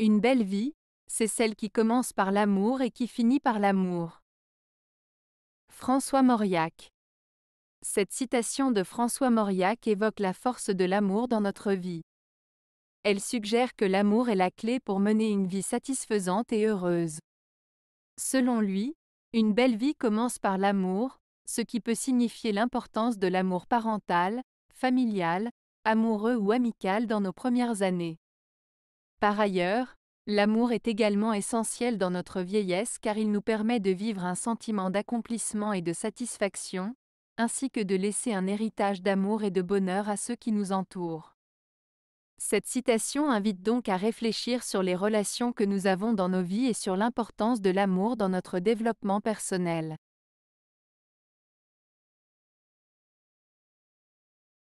Une belle vie, c'est celle qui commence par l'amour et qui finit par l'amour. François Mauriac Cette citation de François Mauriac évoque la force de l'amour dans notre vie. Elle suggère que l'amour est la clé pour mener une vie satisfaisante et heureuse. Selon lui, une belle vie commence par l'amour, ce qui peut signifier l'importance de l'amour parental, familial, amoureux ou amical dans nos premières années. Par ailleurs, l'amour est également essentiel dans notre vieillesse car il nous permet de vivre un sentiment d'accomplissement et de satisfaction, ainsi que de laisser un héritage d'amour et de bonheur à ceux qui nous entourent. Cette citation invite donc à réfléchir sur les relations que nous avons dans nos vies et sur l'importance de l'amour dans notre développement personnel.